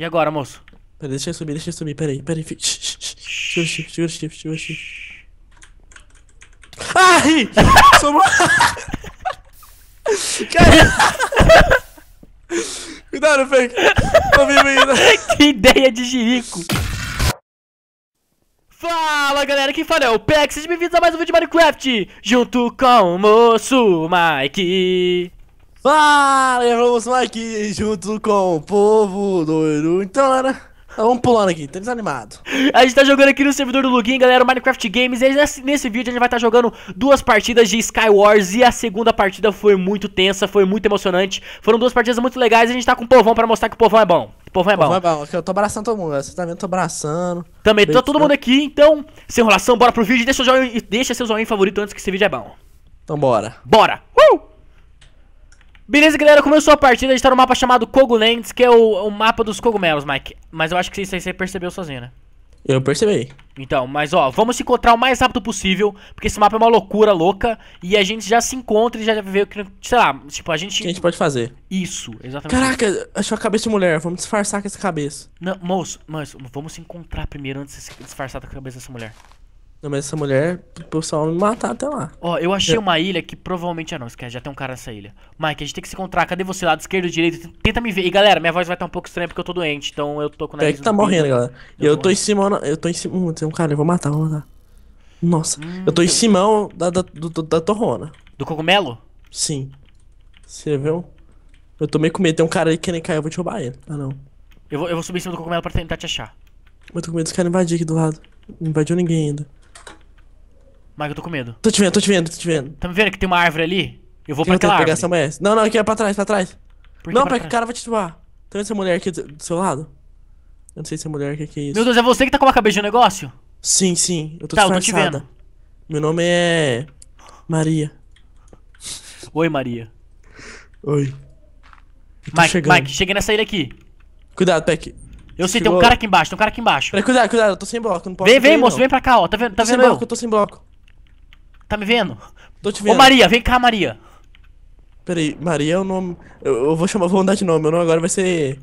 E agora, moço? Pera, deixa eu subir, deixa eu subir, peraí, peraí. Segura o shift, segura o shift, segura o shift. Ai! Sobrou... Cara... Cuidado, Frank! Tô vivo ainda! que ideia de jirico! Fala galera, quem fala é o Peck, sejam bem-vindos a mais um vídeo de Minecraft Junto com o moço Mike Fala, ah, vamos aqui junto com o povo doido. Então, galera, vamos pulando aqui, tá desanimado. A gente tá jogando aqui no servidor do Lugin, galera, Minecraft Games. E nesse, vídeo a gente vai estar tá jogando duas partidas de Skywars. E a segunda partida foi muito tensa, foi muito emocionante. Foram duas partidas muito legais e a gente tá com o povão pra mostrar que o povão é bom. O povão é bom. O povão é bom. Eu tô abraçando todo mundo, você tá vendo? tô abraçando. Também, tá todo mundo aqui, então, sem enrolação, bora pro vídeo. Deixa, o joinha, deixa seu joinha favorito antes que esse vídeo é bom. Então bora. Bora! Uh! Beleza, galera, começou a partida, a gente tá no mapa chamado Cogulands, que é o, o, mapa dos cogumelos, Mike. Mas eu acho que isso aí você percebeu sozinho, né? Eu percebi. Então, mas ó, vamos se encontrar o mais rápido possível, porque esse mapa é uma loucura louca, e a gente já se encontra e já vê o que, sei lá, tipo, a gente... O que a gente pode fazer. Isso, exatamente. Caraca, achou a cabeça de mulher, vamos disfarçar com essa cabeça. Não, moço, moço vamos se encontrar primeiro antes de se disfarçar com a cabeça dessa mulher. Não, mas essa mulher, o pessoal me matar até lá. Ó, eu achei uma ilha que provavelmente é nossa, que já tem um cara nessa ilha. Mike, a gente tem que se encontrar. Cadê você? Lado esquerdo, direito? Tenta me ver. E galera, minha voz vai estar um pouco estranha porque eu tô doente, então eu tô com o é nariz. É que tá morrendo, galera. Eu, eu tô morrendo. em cima, eu tô em cima, hum, tem um cara, eu vou matar, vou matar. Nossa, hum, eu tô em hum. cima da, da, do, da torrona. Do cogumelo? Sim. Você viu? Eu tô meio com medo, tem um cara aí que nem caiu, eu vou te roubar ele. Ah, não. Eu vou, eu vou subir em cima do cogumelo pra tentar te achar. Eu tô com medo dos caras invadir aqui do lado. Não invadiu ninguém ainda. Mike, eu tô com medo. Tô te vendo, tô te vendo, tô te vendo. Tá me vendo que tem uma árvore ali? Eu vou que pra aquela pegar essa mulher. Não, não, aqui é pra trás, pra trás. Por não, pra que o cara vai te zoar. Tá vendo essa mulher aqui do, seu lado? Eu não sei se é mulher, o que, é isso. Meu Deus, é você que tá com a cabeça de um negócio? Sim, sim, eu tô tá, Eu tô te vendo. Meu nome é... Maria. Oi, Maria. Oi. Mike, chegando. Mike, cheguei nessa ilha aqui. Cuidado, Peck. Eu sei, Chegou. tem um cara aqui embaixo, tem um cara aqui embaixo. Peraí, cuidado, cuidado, eu tô sem bloco, não posso. Vem, vem, moço, não. vem pra cá, ó. Tá vendo? Tá tô vendo sem bloco, eu tô sem bloco. Tá me vendo? Tô te vendo. Ô Maria, vem cá, Maria. Peraí, Maria é o nome. Eu, eu vou chamar, vou mudar de nome. Meu nome agora vai ser.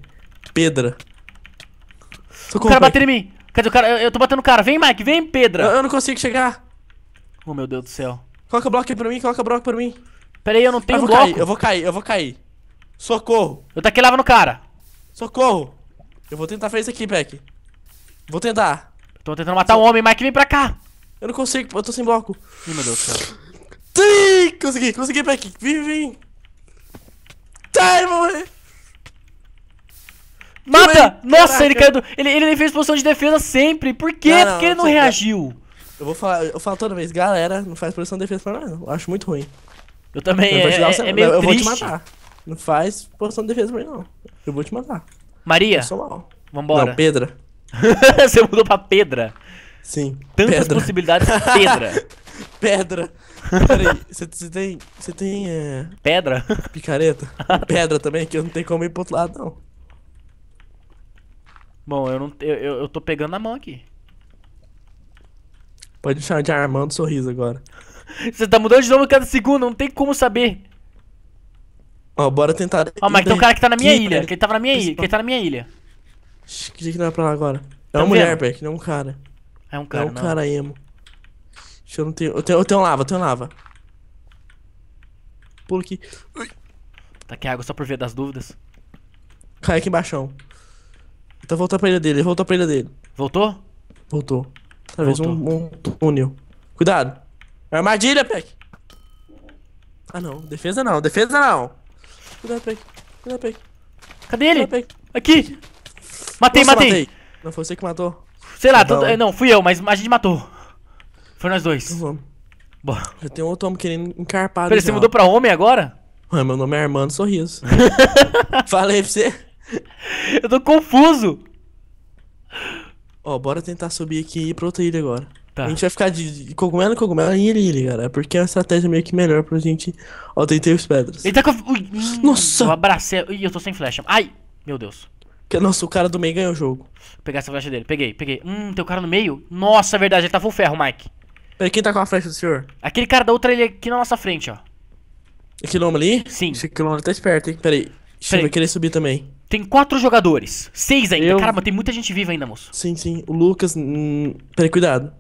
Pedra. Socorro, o cara bateu em mim. Quer dizer, o cara, eu, eu, tô batendo o cara. Vem, Mike, vem, Pedra. Eu, eu, não consigo chegar. Oh, meu Deus do céu. Coloca bloco aí pra mim, coloca bloco pra mim. Peraí, eu não tenho eu vou bloco. Cair, eu vou cair, eu vou cair. Socorro. Eu taquei lava no cara. Socorro. Eu vou tentar fazer isso aqui, Peck. Vou tentar. Tô tentando matar so... um homem, Mike, vem pra cá. Eu não consigo, eu tô sem bloco. Ih, meu Deus do céu. Sim, consegui, consegui, Peck. Vim, vim. Tá, eu vou morrer. Mata! Nossa, caraca. ele caiu do... Ele, ele fez posição de defesa sempre. Por quê? Não, não, Porque ele não, não reagiu. Eu vou falar, eu falo toda vez, galera, não faz posição de defesa pra nada. Eu acho muito ruim. Eu também, eu é, você... é, é meio eu, triste. Eu vou te matar. Não faz posição de defesa pra mim, não. Eu vou te matar. Maria, vambora. Não, Pedra. você mudou pra Pedra. Sim. Tantas pedra. possibilidades. Pedra. pedra. Peraí, você tem. Você tem. É... Pedra? Picareta? pedra também, que eu não tenho como ir pro outro lado, não. Bom, eu não. Eu, eu, eu tô pegando na mão aqui. Pode chamar de Armando Sorriso agora. Você tá mudando de nome a cada segundo, não tem como saber. Ó, bora tentar. Ó, mas tem um cara que tá na minha que ilha. Que ele tava na minha ilha. Que ele tá na minha ilha. Que dia que não é pra lá agora? É tá uma vendo? mulher, Peck, não é um cara. É um é cara, É um não. cara emo. Deixa eu não tenho... Eu tenho, eu tenho lava, eu tenho lava. Pula aqui. Ui. Tá aqui água só por ver das dúvidas. Cai aqui embaixo. Tá então voltando pra ilha dele, voltou pra ilha dele. Voltou? Voltou. Talvez Um, um túnel. Cuidado. É armadilha, Peck. Ah não, defesa não, defesa não. Cuidado, Peck. Cuidado, Peck. Cadê ele? Cuidado, Peck. Aqui. Matei, Nossa, matei, matei. Não foi você que matou. Sei lá, então- é, não, fui eu, mas a gente matou. Foi nós dois. Então vamos. Bora. Já tem outro homem querendo encarpar. Peraí, você mudou pra homem agora? Ué, meu nome é Armando Sorriso. Falei pra você. Eu tô confuso. Ó, bora tentar subir aqui e ir pra outra ilha agora. Tá. A gente vai ficar de cogumelo em cogumelo em ilha, ilha, cara. É porque é uma estratégia meio que melhor pra gente. Ó, tentei os pedras. Ele tá com. Ui, Nossa! Eu abracei. Ih, eu tô sem flecha. Ai! Meu Deus. Que, é nossa, o cara do meio ganhou o jogo. Vou pegar essa flecha dele. Peguei, peguei. Hum, tem o cara no meio? Nossa, é verdade, ele tá full ferro, Mike. Peraí, quem tá com a flecha do senhor? Aquele cara da outra ele aqui na nossa frente, ó. Aquele homem ali? Sim. Esse quilômetro tá esperto, hein? Peraí. Deixa Peraí. eu querer subir também. Tem quatro jogadores. Seis ainda. Eu... Caramba, tem muita gente viva ainda, moço. Sim, sim. O Lucas. Hum... Peraí, cuidado.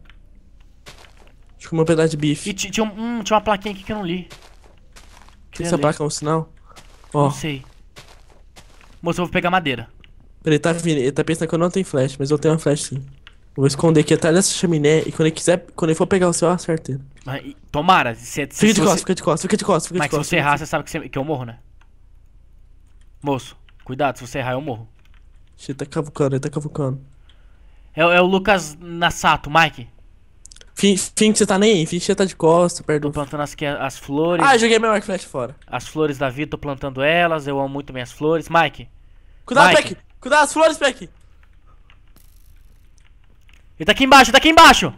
Acho que uma pedaço de bife. E tinha, um, hum, tinha uma plaquinha aqui que eu não li. Que essa ler. placa é um sinal? Ó. Não sei. Moço, eu vou pegar madeira. Ele tá ele tá pensando que eu não tenho flash, mas eu tenho uma flash sim. vou esconder aqui atrás dessa chaminé e quando ele quiser, quando ele for pegar o seu, eu acerto ele. Mas, tomara. Se, se, Fica de se costas, você... fica de costas, fica de costas, fica de se costas. você fica errar, você sabe que, você- que eu morro, né? Moço, cuidado. Se você errar, eu morro. costas. Ele tá cavucando, ele tá cavucando. É, o- é o Lucas Nassato, Mike. Fim, fim que você tá nem aí, fim que você tá de costas, Tô plantando as, que- as flores. Ah, joguei meu arco flash fora. As flores da vida, tô plantando elas. Eu amo muito minhas flores. Mike. Cuidado, Mike. Cuidado as flores, Peck. Ele tá aqui embaixo, ele tá aqui embaixo.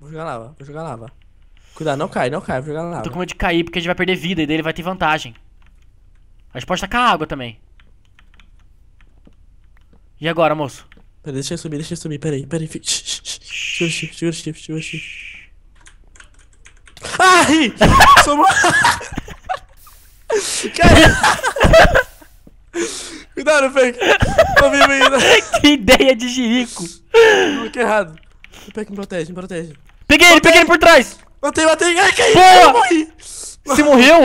Vou jogar lava, vou jogar lava. Cuidado, não cai, não cai, vou jogar lava. Eu tô com medo de cair, porque a gente vai perder vida e daí ele vai ter vantagem. A gente pode tacar água também. E agora, moço? Peraí, deixa eu subir, deixa eu subir, peraí, peraí. Segura o shift, segura o shift, segura o shift. Ai! morto! Cara... Cuidado, Frank. Tô vivo ainda. que ideia de girico. Que é errado. Frank, me protege, me protege. Peguei ele, peguei ele por trás. Matei, matei. Ai, caí. Boa. morri. Você morreu?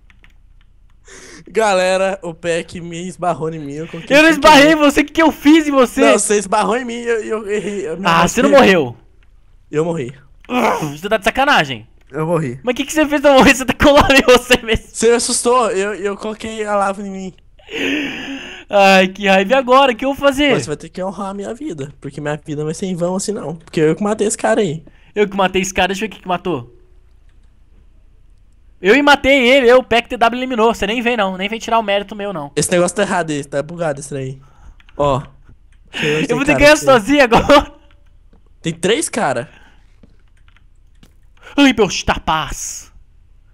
Galera, o Peck me esbarrou em mim. Eu, eu não esbarrei em você, o que, que eu fiz em você? Não, você esbarrou em mim e eu, eu, errei. Eu ah, você não morreu. Eu morri. você tá de sacanagem. Eu morri. Mas o que, que você fez pra morrer? Você tá colando em você mesmo. Você me assustou, eu, eu coloquei a lava em mim. Ai, que raiva. E agora? O que eu vou fazer? Você vai ter que honrar a minha vida. Porque minha vida vai ser em vão assim, não. Porque eu que matei esse cara aí. Eu que matei esse cara. Deixa eu ver quem que matou. Eu e matei ele. Eu, o PEC TW eliminou. Você nem vem, não. Nem vem tirar o mérito meu, não. Esse negócio tá errado aí. Tá bugado esse daí. Ó. É eu, vou ter que ganhar sozinho agora. Tem três cara. Ai, meu, chuta paz.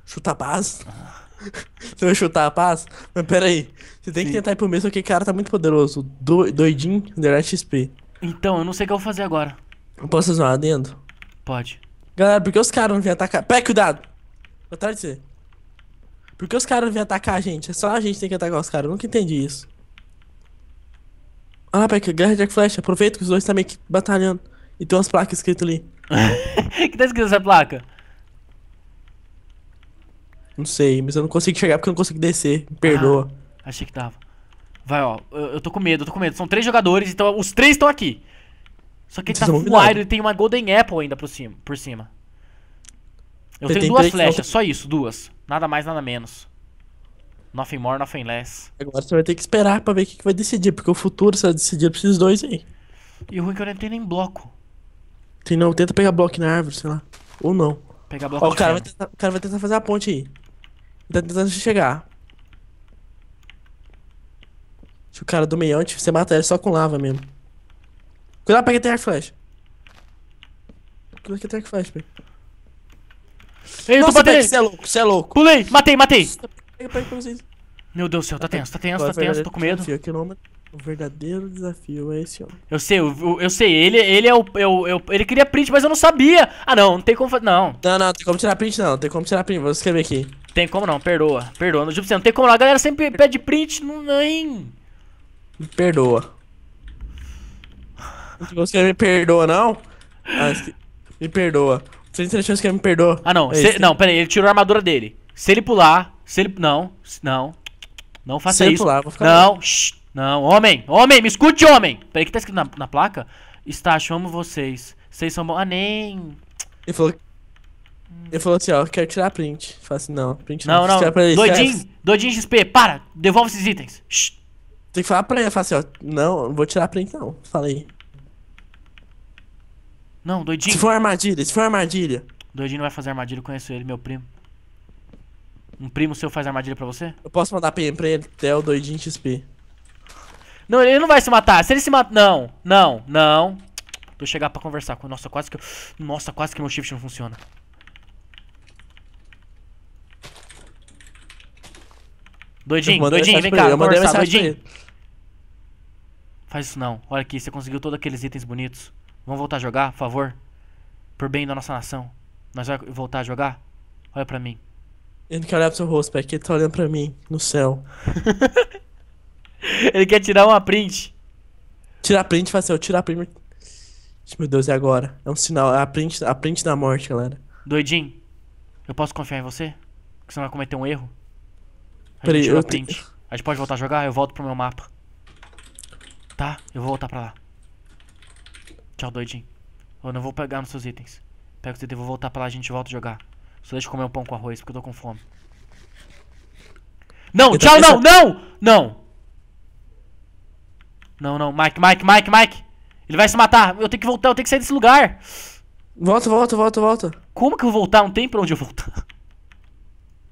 Chuta paz? Ah. Você vai chutar a paz? Mas pera aí. Você tem Sim. que tentar ir pro mesmo porque o cara tá muito poderoso. Do, doidinho, Underline XP. Então, eu não sei o que eu vou fazer agora. Eu posso fazer um adendo? Pode. Galera, por que os caras não vêm atacar? Pé, cuidado! Vou atrás de você. Por que os caras não vêm atacar a gente? É só a gente que tem que atacar os caras. Eu nunca entendi isso. Ah, pé, guerra Jack Flash. Aproveita que os dois estão tá meio que batalhando. E tem umas placas escritas ali. que tá escrito essa placa? Não sei, mas eu não consigo chegar porque eu não consigo descer. Me perdoa. Ah, achei que tava. Vai, ó. Eu, eu, tô com medo, eu tô com medo. São três jogadores, então os três estão aqui. Só que ele Vocês tá full iron e tem uma Golden Apple ainda por cima. Por cima. Eu Você tenho duas flechas, não... só isso, duas. Nada mais, nada menos. Nothing more, nothing less. Agora você vai ter que esperar pra ver o que, que vai decidir, porque o futuro vai decidir por esses dois aí. E o ruim é que eu não tenho nem bloco. Tem não, tenta pegar bloco na árvore, sei lá. Ou não. Pegar bloco Ó, o, cara tentar, o cara vai tentar fazer a ponte aí. Tá tentando chegar. Se o cara do antes, você mata ele só com lava mesmo. Cuidado pega que tem arco flash. Cuidado que tem arco flash, velho. Ei, Nossa, você é louco, você é louco. Pulei, matei, matei. Meu Deus do céu, tá tenso, tá tenso, tá tenso, tô com medo. O verdadeiro desafio é esse, ó. Eu sei, eu, eu sei, ele, ele é o, eu, é eu, é ele queria print, mas eu não sabia. Ah, não, não tem como não. Não, não, tem como tirar print, não, tem como tirar print, vou escrever aqui. Tem como não, perdoa. Perdoa. Tipo assim, não tem como não. A galera sempre pede print, não nem. Me perdoa. Você me perdoa, não? Ah, me perdoa. Você tem chance que me perdoa. Ah, não. É não, pera aí, ele tirou a armadura dele. Se ele pular, se ele. Não, não. Não faça se isso. Ele pular, vou ficar não, shh, não, homem, homem, me escute, homem. Peraí, que tá escrito na, na placa? Está, amo vocês. Vocês são bons. Ah, nem. Ele falou ele falou assim, ó, quero tirar a print. Falei assim, não, print não. Não, não, doidinho, doidinho XP, para, devolve esses itens. Shhh. Tem que falar pra ele, falar assim, ó, não, não vou tirar a print não, falei. Não, doidinho. Se for armadilha, se for armadilha. Doidinho não vai fazer armadilha, eu conheço ele, meu primo. Um primo seu faz armadilha pra você? Eu posso mandar PM pra ele, até o doidinho XP. Não, ele não vai se matar, se ele se matar, não, não, não. Vou chegar pra conversar com ele, nossa, quase que eu... Nossa, quase que meu shift não funciona. Doidinho, doidinho, vem cá, eu mandei conversar, doidinho. Faz isso não. Olha aqui, você conseguiu todos aqueles itens bonitos. Vamos voltar a jogar, por favor? Por bem da nossa nação. Nós vamos voltar a jogar? Olha pra mim. Ele não quer olhar pro seu rosto, pai, que ele tá olhando pra mim, no céu. ele quer tirar uma print. Tirar print, faz eu tirar print. Meu Deus, e agora? É um sinal, é a print, a print da morte, galera. Doidinho, eu posso confiar em você? Que você não vai cometer um erro? Peraí, eu print. A gente pode voltar a jogar? Eu volto pro meu mapa. Tá, eu vou voltar pra lá. Tchau, doidinho. Eu não vou pegar nos seus itens. Pega o TT, vou voltar pra lá, a gente volta a jogar. Só deixa eu comer um pão com arroz, porque eu tô com fome. Não, tchau, não, não! Não! Não, não, Mike, Mike, Mike, Mike! Ele vai se matar! Eu tenho que voltar, eu tenho que sair desse lugar! Volta, volta, volta, volta. Como que eu vou voltar? Não tem pra onde eu voltar.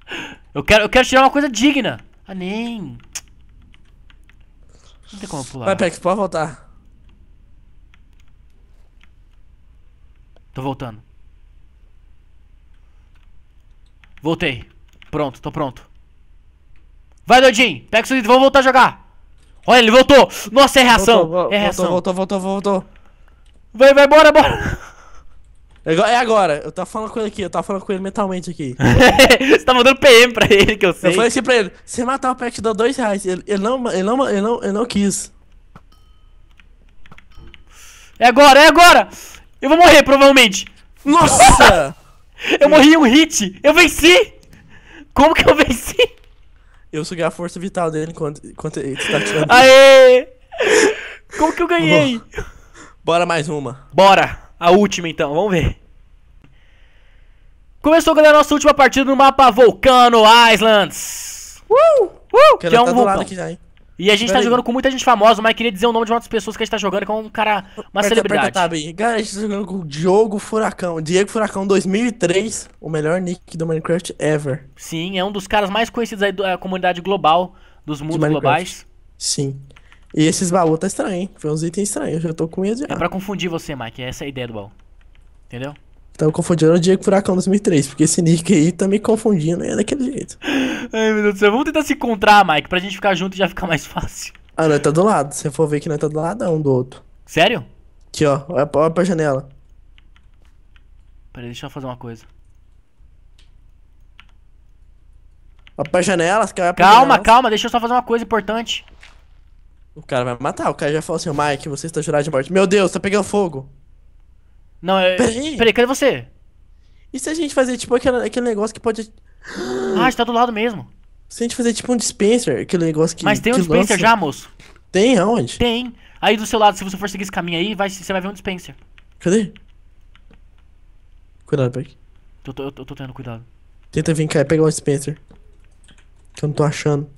Eu quero, eu quero tirar uma coisa digna. Ah, nem. Não tem como pular. Vai, Pex, pode voltar. Tô voltando. Voltei. Pronto, tô pronto. Vai, Dodin. Pega o vamos voltar a jogar. Olha, ele voltou. Nossa, é reação. Voltou, é reação. Voltou, voltou, voltou, voltou. Vai, vai, bora, bora. É, é agora, eu tava falando com ele aqui, eu tava falando com ele mentalmente aqui. você tá mandando PM pra ele, que eu sei. Eu falei assim pra ele, se matar o Pet te dá dois reais. Ele, ele, não, ele, não, ele, não, ele não quis. É agora, é agora! Eu vou morrer, provavelmente. Nossa! eu morri em um hit! Eu venci! Como que eu venci? Eu suguei a força vital dele enquanto, enquanto ele tá tirando. Aê! Como que eu ganhei? Bora mais uma. Bora! A última então, vamos ver. Começou, galera, a nossa última partida no mapa Volcano Islands. Uh! Uh! Que, é um tá vulcão. Aqui, hein. E a gente tá Pera tá aí. jogando com muita gente famosa, mas queria dizer o nome de uma das pessoas que a gente tá jogando, que é um cara, uma aperta, celebridade. Aperta, tab Galera, a gente tá jogando com o Diogo Furacão. Diego Furacão 2003, o melhor nick do Minecraft ever. Sim, é um dos caras mais conhecidos aí da é, comunidade global, dos mundos globais. Sim. E esses baús tá estranho, hein? Foi uns itens estranhos, eu já tô com medo de... É pra confundir você, Mike, é essa é a ideia do baú. Entendeu? Tava confundindo o Diego Furacão 2003, porque esse nick aí tá me confundindo e é daquele jeito. Ai, meu Deus do céu. Vamos tentar se encontrar, Mike, pra gente ficar junto e já ficar mais fácil. Ah, nós tá do lado. Se for ver que nós é tá do lado, é um do outro. Sério? Aqui, ó. Olha pra, olha janela. Peraí, deixa eu fazer uma coisa. Olha pra janela, você quer Calma, janela. calma, deixa eu só fazer uma coisa importante. O cara vai matar, o cara já falou assim, Mike, você está jurado de morte. Meu Deus, tá pegando fogo. Não, é. Peraí, peraí cadê você? E se a gente fazer tipo aquele, aquele negócio que pode. Ah, está do lado mesmo. Se a gente fazer tipo um dispenser, aquele negócio que. Mas tem um dispenser lança... já, moço? Tem, aonde? Tem. Aí do seu lado, se você for seguir esse caminho aí, vai, você vai ver um dispenser. Cadê? Cuidado, Beck. Eu tô, eu tô, tendo cuidado. Tenta vir cá e pegar um dispenser. Que eu não tô achando.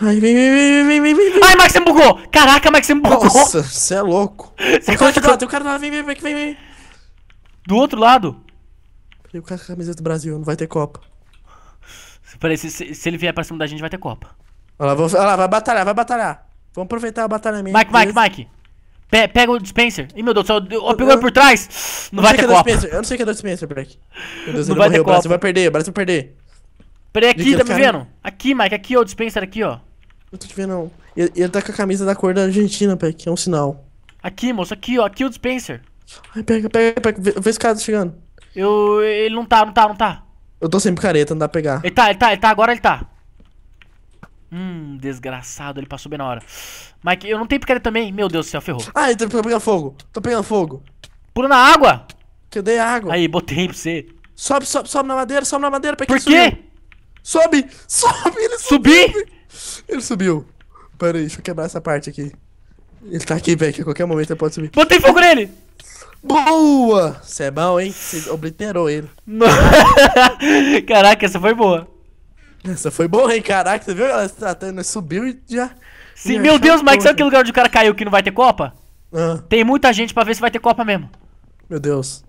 Ai, vem, vem, vem, vem, vem, vem, vem. Ai, Max, você bugou! Caraca, Max, você bugou! Nossa, você é louco. Você tem, cara, tem um cara lá, vem, vem, vem, vem, Do outro lado. Peraí, o cara com a camiseta do Brasil, não vai ter Copa. Peraí, se, se, se ele vier pra cima da gente, vai ter Copa. Olha lá, vou, olha lá vai batalhar, vai batalhar. Vamos aproveitar o batalhamento. Mike, Mike, Mike. Pe pega o dispenser. Ih, meu Deus do céu, eu, pegou por trás. Não, não vai ter é Copa. É eu não sei o que é do dispenser, Breck. Meu Deus, não vai morreu. ter Copa. O Brasil vai perder, o Brasil vai perder. Peraí, aqui, tá me vendo? Aqui, Mike, aqui, ó, o dispenser aqui, ó. Não tô te vendo, não. Ele, ele tá com a camisa da cor da Argentina, Peck, é um sinal. Aqui, moço, aqui, ó, aqui o dispenser. Ai, pega, pega, pega, vê, vê se o cara tá chegando. Eu. Ele não tá, não tá, não tá. Eu tô sem picareta, não dá pra pegar. Ele tá, ele tá, ele tá, agora ele tá. Hum, desgraçado, ele passou bem na hora. Mike, eu não tenho picareta também. Meu Deus do céu, ferrou. Ah, ele tá pegando fogo. Tô pegando fogo. Pula na água. Que eu dei água. Aí, botei pra você. Sobe, sobe, sobe na madeira, sobe na madeira. Pra Por quê? Sobe! Sobe! Ele Subi! Subiu. Ele subiu. Pera aí, deixa eu quebrar essa parte aqui. Ele tá aqui, velho, que a qualquer momento ele pode subir. Botei fogo nele! Boa! Você é bom, hein? Você obliterou ele. Caraca, essa foi boa. Essa foi boa, hein? Caraca, você viu? Ela tá subiu e já. Sim, meu Deus, Mike, sabe aquele lugar onde o cara caiu que não vai ter Copa? Ah. Tem muita gente pra ver se vai ter Copa mesmo. Meu Deus.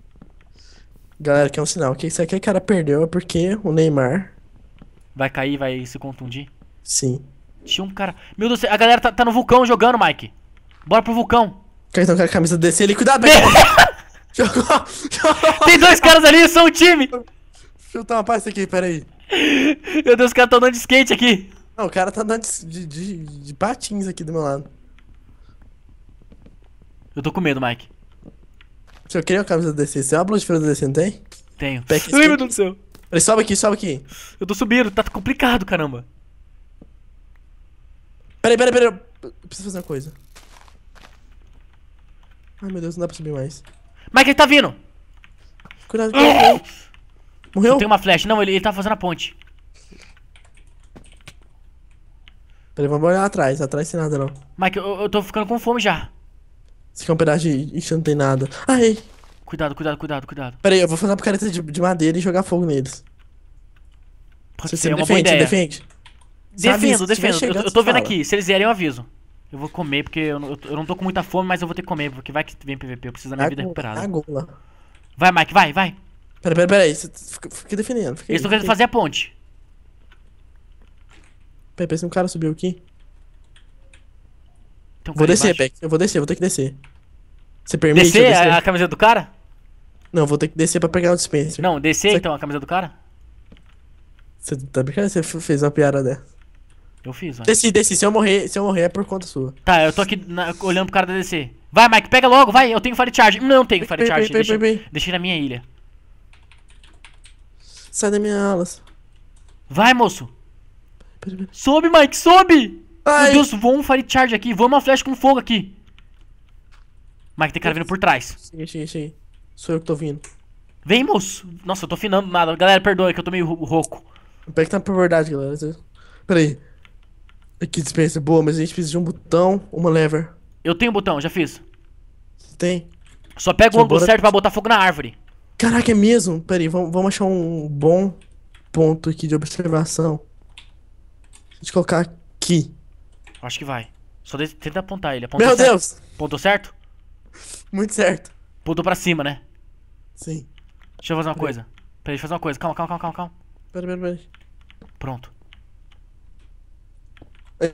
Galera, que é um sinal. que isso aqui, cara, perdeu é porque o Neymar vai cair, vai se contundir. Sim. Tinha um cara. Meu Deus, a galera tá, tá no vulcão jogando, Mike. Bora pro vulcão. então com a camisa descer, DC ali, cuidado! Jogou! Tem dois caras ali, são o time! Deixa eu uma parte aqui, peraí. Meu Deus, os caras tão andando de skate aqui. Não, o cara tá andando de, de, de patins aqui do meu lado. Eu tô com medo, Mike. Se eu queria a camisa descer, DC, você é uma blusa de feira do DC, não tem? Tenho. Ai, meu Deus do céu. Peraí, sobe aqui, sobe aqui. Eu tô subindo, tá complicado, caramba. Peraí, peraí, peraí. Eu preciso fazer uma coisa. Ai, meu Deus, não dá pra subir mais. Mike, ele tá vindo! Cuidado, cuidado. Tá ah! Morreu? Tem uma flecha. Não, ele, ele tá fazendo a ponte. Peraí, vamos olhar atrás. Atrás sem nada, não. Mike, eu, eu tô ficando com fome já. Esse aqui é um pedaço de... Ixi, não tem nada. Ai! Cuidado, cuidado, cuidado, cuidado. Peraí, eu vou fazer uma picareta de, de madeira e jogar fogo neles. Pode você ser, é uma defende, boa ideia. defende. Defendo, defendo. Chegando, eu, eu tô vendo fala. aqui. Se eles vierem, eu aviso. Eu vou comer, porque eu, eu, eu, não tô com muita fome, mas eu vou ter que comer, porque vai que vem PVP, eu preciso da minha Agula, vida recuperada. Agula. Vai, Mike, vai, vai. Pera, pera, pera aí, fica, defendendo. Fica Eles estão querendo fazer a ponte. Peraí, pensa um cara subiu aqui. vou descer, Peck. Eu vou descer, vou ter que descer. Você permite? Descer, descer? A, a camiseta do cara? Não, vou ter que descer pra pegar o dispenser. Não, descer então a camisa do cara? Você tá brincando? Você fez uma piada dessa. Eu fiz, ó. Desci, desci. Se eu morrer, se eu morrer é por conta sua. Tá, eu tô aqui na, olhando pro cara da DC. Vai, Mike, pega logo, vai. Eu tenho fire charge. Não, tenho fire bem, charge. Bem, deixei, bem, deixei na minha ilha. Sai da minha alas. Vai, moço. Sobe, Mike, sobe! Ai. Meu Deus, vou um fire charge aqui. Vou uma flecha com fogo aqui. Mike, tem cara vindo por trás. Sim, sim, sim. Sou eu que tô vindo. Vem, moço. Nossa, eu tô finando nada. Galera, perdoa que eu tô meio rouco. Pega que tá por verdade, galera. Pera aí. Aqui dispensa boa, mas a gente precisa de um botão, uma lever. Eu tenho um botão, já fiz. Tem. Só pega o ângulo bora... certo pra botar fogo na árvore. Caraca, é mesmo? Pera aí, vamos, vamos achar um bom ponto aqui de observação. Deixa eu colocar aqui. Acho que vai. Só tenta apontar ele. Apontou Meu certo? Deus! Apontou certo? Muito certo. Pulou pra cima, né? Sim. Deixa eu fazer uma coisa. Peraí, deixa eu fazer uma coisa. Calma, calma, calma, calma, calma. Pera, pera, pera. Pronto.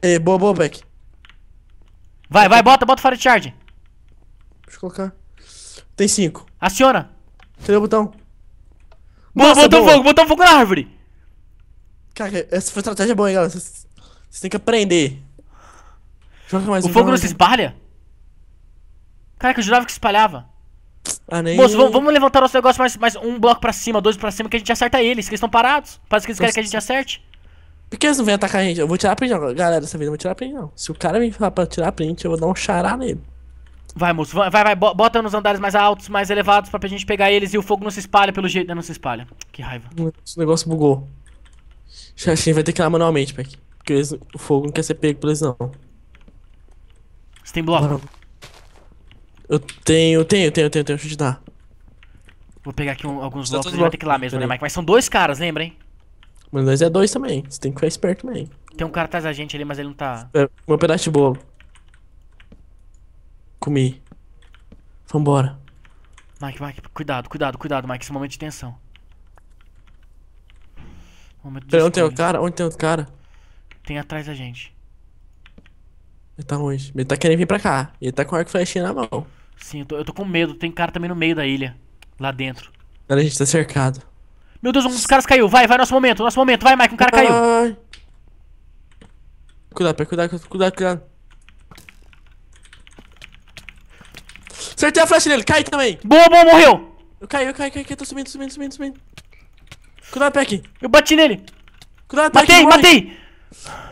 Ei, boa, boa, Beck. Vai, vai, bota, bota o de charge. Deixa eu colocar. Tem cinco. Aciona. Cadê o botão? Boa, Nossa, botou boa. fogo, botou fogo na árvore. Cara, essa estratégia é boa, hein, galera. Vocês têm que aprender. Joga mais O um, fogo não se espalha? Caraca, eu jurava que espalhava. Ah, nem... Moço, vamos, levantar nosso negócio mais, mais um bloco pra cima, dois pra cima, que a gente acerta eles, que eles estão parados. Parece que eles querem que a gente acerte. Por que eles não vêm atacar a gente? Eu vou tirar print, não. galera. Dessa vez eu vou tirar print, não. Se o cara vir falar pra tirar print, eu vou dar um xará nele. Vai, moço, vai, vai, bota nos andares mais altos, mais elevados, pra gente pegar eles e o fogo não se espalha pelo jeito, né? Não se espalha. Que raiva. Esse negócio bugou. A gente vai ter que ir lá manualmente, Peck. Porque eles, o fogo não quer ser pego por eles, não. Você tem bloco? Eu tenho, tenho, tenho, tenho, tenho, deixa eu te dar. Vou pegar aqui um, alguns blocos, vai ter que ir lá mesmo, né, Mike? Mas são dois caras, lembra, hein? Mas nós é dois também, você tem que ficar esperto também. Tem um cara atrás da gente ali, mas ele não tá... É, meu pedaço de bolo. Comi. Vambora. Mike, Mike, cuidado, cuidado, cuidado, Mike, esse é um momento de tensão. Momento de Pera, onde tem outro cara? Onde tem outro cara? Tem atrás da gente. Ele tá longe. Ele tá querendo vir pra cá. Ele tá com arco e flechinha na mão. Sim, eu tô, eu tô com medo. Tem cara também no meio da ilha. Lá dentro. Cara, a gente tá cercado. Meu Deus, um dos caras caiu. Vai, vai, nosso momento, nosso momento. Vai, Mike, um cara caiu. Ai. Cuidado, cuidado, cuidado, cuidado. Acertei a flecha nele, cai também. Boa, boa, morreu. Eu caí, eu caí, caí, caí. Tô subindo, subindo, subindo, subindo. Cuidado, Peck. Eu bati nele. Cuidado, Peck. Matei, matei.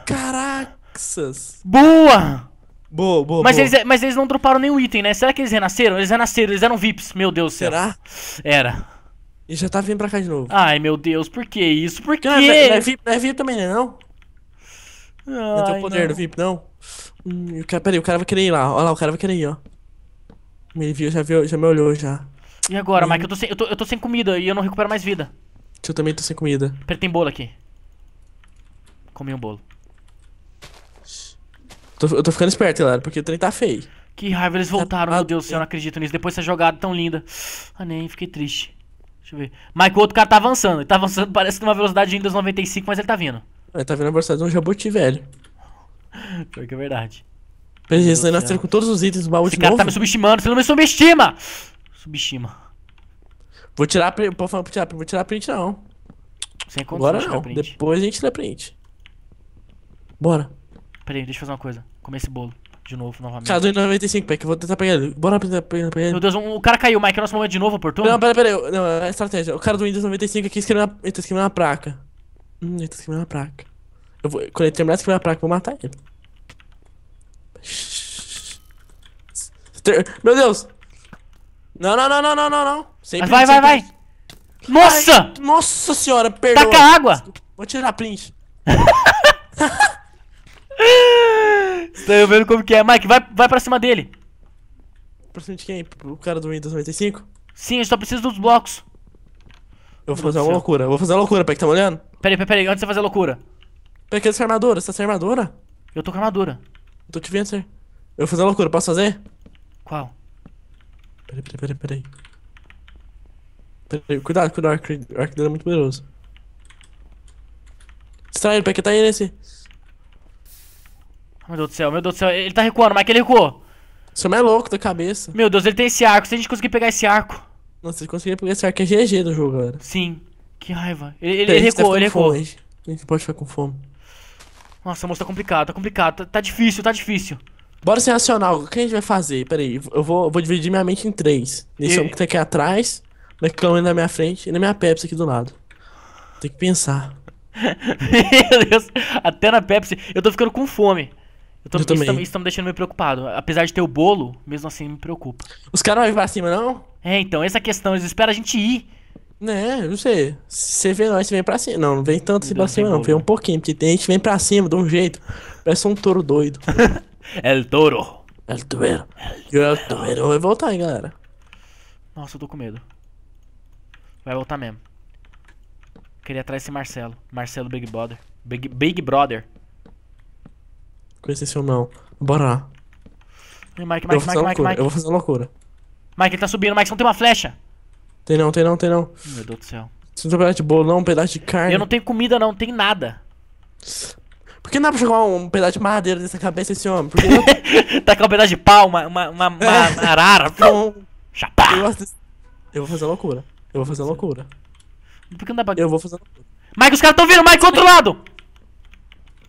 Caraças. Boa. Boa, boa, mas, boa. Eles, é, mas eles não droparam nenhum item, né? Será que eles renasceram? Eles renasceram, eles eram VIPs, meu Deus do céu. Será? Era. E já tá vindo pra cá de novo. Ai, meu Deus, por que isso? Por que? Não, é VIP, não é VIP também, né, não? Ai, não tem o poder não. do VIP, não? Hum, cara, peraí, o cara vai querer ir lá. Olha lá, o cara vai querer ir, ó. Me viu, já viu, já me olhou, já. E agora, hum. Mike? Eu tô, sem, eu, tô, eu tô sem comida e eu não recupero mais vida. Eu também tô sem comida. Peraí, tem bolo aqui. Comi um bolo. Tô, eu tô ficando esperto, galera, porque o trem tá feio. Que raiva, eles voltaram, tá, meu Deus do céu, não acredito nisso. Depois dessa jogada tão linda. Ah, nem, fiquei triste. Deixa eu ver. Mas o outro cara tá avançando. Ele tá avançando, parece numa velocidade de 95, mas ele tá vindo. Ele tá vindo a velocidade de um jabuti velho. Pior que é verdade. Beleza, isso, né? aí com todos os itens do baú Esse de novo. cara tá me subestimando, você não me subestima! Subestima. Vou tirar, vou tirar, vou tirar print não. Sem Agora não, depois a gente tira print. Bora. Peraí, deixa eu fazer uma coisa comer esse bolo de novo, novamente. Tá, 2,95, Peck. Eu vou tentar pegar ele. Bora tentar pegar ele. Meu Deus, um, o cara caiu, Mike. É nosso momento de novo, oportuno? Não, pera, pera. Eu, não, é estratégia. O cara do Windows 95 aqui escreveu na, ele tá escrevendo na placa. Hum, ele tá escrevendo na placa. Eu vou, quando ele terminar de escrever na placa, eu vou matar ele. Meu Deus! Não, não, não, não, não, não, não. Sempre, vai, sempre. vai, vai. Nossa! Ai, nossa senhora, perdoa. Taca água. Vou tirar print. Tô tá vendo como que é. Mike, vai, vai pra cima dele. Pra cima de quem? O cara do Windows 95? Sim, a gente só precisa dos blocos. Eu vou fazer uma loucura, eu vou fazer uma loucura, que tá me olhando? Peraí, peraí, peraí, antes de você fazer a loucura. é essa armadura, você tá é sem armadura? Eu tô com armadura. Eu tô te vendo, sir. Eu vou fazer uma loucura, posso fazer? Qual? Peraí, peraí, peraí, peraí. Peraí, cuidado, cuidado, o arco dele é muito poderoso. Distrai ele, que tá aí nesse. Meu Deus do céu, meu Deus do céu. Ele tá recuando, mas que ele recuou. Isso é louco da cabeça. Meu Deus, ele tem esse arco. Se a gente conseguir pegar esse arco. Nossa, se conseguir pegar esse arco é GG do jogo, galera. Sim. Que raiva. Ele, ele, ele tá recuou, ele recuou. Fome, a gente pode ficar com fome. Nossa, moço, tá complicado, tá complicado. Tá, tá difícil, tá difícil. Bora ser racional. O que a gente vai fazer? Pera aí, eu vou, vou dividir minha mente em três. Nesse e... homem que tá aqui atrás, na câmera na minha frente e na minha Pepsi aqui do lado. Tem que pensar. Meu Deus, até na Pepsi. Eu tô ficando com fome. Eu, tô, eu isso tá- também. Isso, tá me deixando meio preocupado. Apesar de ter o bolo, mesmo assim me preocupa. Os caras não vão pra cima, não? É, então, essa questão, eles esperam a gente ir. Né, não sei. Você vê nós, você vem pra cima. Não, não vem tanto assim pra cima, não. Vem um pouquinho, porque tem gente vem pra cima de um jeito. Parece um touro doido. El touro. El touro. El touro vai voltar, hein, galera. Nossa, eu tô com medo. Vai voltar mesmo. Queria atrás esse Marcelo. Marcelo Big Brother. Big, Big Brother. Conheci esse filme não. Bora lá. Mike, Mike, eu vou fazer Mike, uma Mike, loucura. Mike. Eu vou fazer uma loucura. Mike, ele tá subindo, Mike, você não tem uma flecha. Tem não, tem não, tem não. Meu Deus do céu. Você não tem um pedaço de bolão, um pedaço de carne. Eu não tenho comida não, não tem nada. Por que não dá pra jogar um pedaço de madeira nessa cabeça desse homem? que não... tá com um pedaço de pau, uma, uma, uma, uma arara. Então, Chapá. Eu, desse... eu, vou fazer uma loucura. Eu vou fazer uma loucura. Por que não dá pra... Eu vou fazer uma loucura. Mike, os caras tão vindo, Mike, outro lado!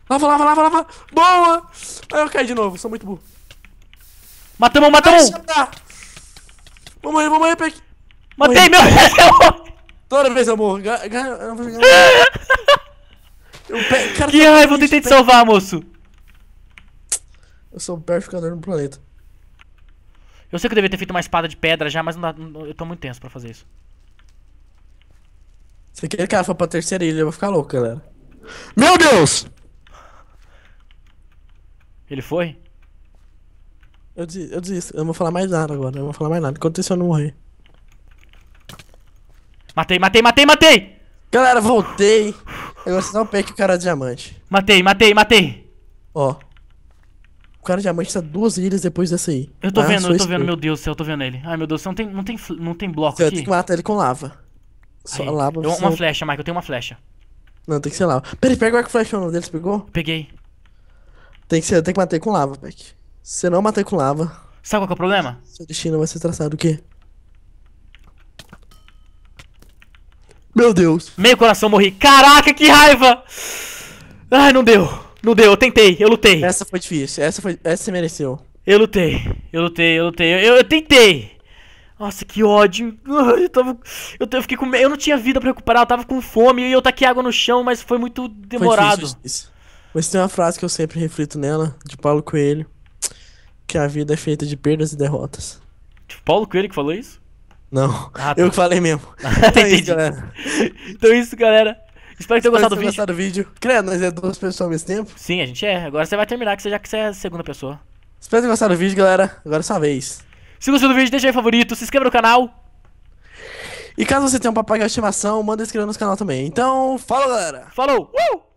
Lava, lava, lava, lava. Boa! Aí eu caí de novo, sou muito burro. Matamos, matamos! Vamos aí, vamos aí, Peck. Matei, meu Deus! Toda vez eu morro. eu pe... Cara, que raiva, eu tentar te salvar, moço. Eu sou o pior ficador no planeta. Eu sei que eu devia ter feito uma espada de pedra já, mas não dá, não, eu tô muito tenso pra fazer isso. Se aquele cara for pra terceira ilha, eu vou ficar louco, galera. Meu Deus! Ele foi? Eu disse, eu disse Eu não vou falar mais nada agora. Eu não vou falar mais nada. Enquanto isso eu não morrer. Matei, matei, matei, matei! Galera, voltei. Agora vocês não peguem o cara diamante. Matei, matei, matei. Ó. O cara diamante tá duas ilhas depois dessa aí. Eu tô tá, vendo, eu tô vendo, meu Deus do céu, eu tô vendo ele. Ai, meu Deus, não tem, não tem, não tem bloco você aqui. Tem que matar ele com lava. Só Aí, lava. Eu, tenho Uma flecha, Mike, eu tenho uma flecha. Não, tem que ser lava. Peraí, pega o arco flecha não dele, você pegou? Peguei. Tem que, ser, tem que bater com lava, Peck. Se não bater com lava. Sabe qual é o problema? Seu destino vai ser traçado o quê? Meu Deus. Meio coração morri. Caraca, que raiva! Ai, não deu. Não deu, eu tentei, eu lutei. Essa foi difícil, essa foi. Essa você mereceu. Eu lutei, eu lutei, eu lutei. Eu, eu, eu tentei! Nossa, que ódio. Eu tava. Eu, eu fiquei com. Eu não tinha vida pra recuperar, eu tava com fome e eu taquei água no chão, mas foi muito demorado. Foi difícil, difícil. Mas tem uma frase que eu sempre reflito nela, de Paulo Coelho, que a vida é feita de perdas e derrotas. Paulo Coelho que falou isso? Não, ah, tá. eu que falei mesmo. então, é isso, galera. então é isso, galera. Espero que tenham gostado, gostado do vídeo. Credo, nós é duas pessoas ao mesmo tempo. Sim, a gente é. Agora você vai terminar, que você já que você é a segunda pessoa. Espero que tenham gostado do vídeo, galera. Agora é sua vez. Se gostou do vídeo, deixa aí favorito, se inscreva no canal. E caso você tenha um papagaio de estimação, manda inscrever no canal também. Então, falou galera. Falou! Uh!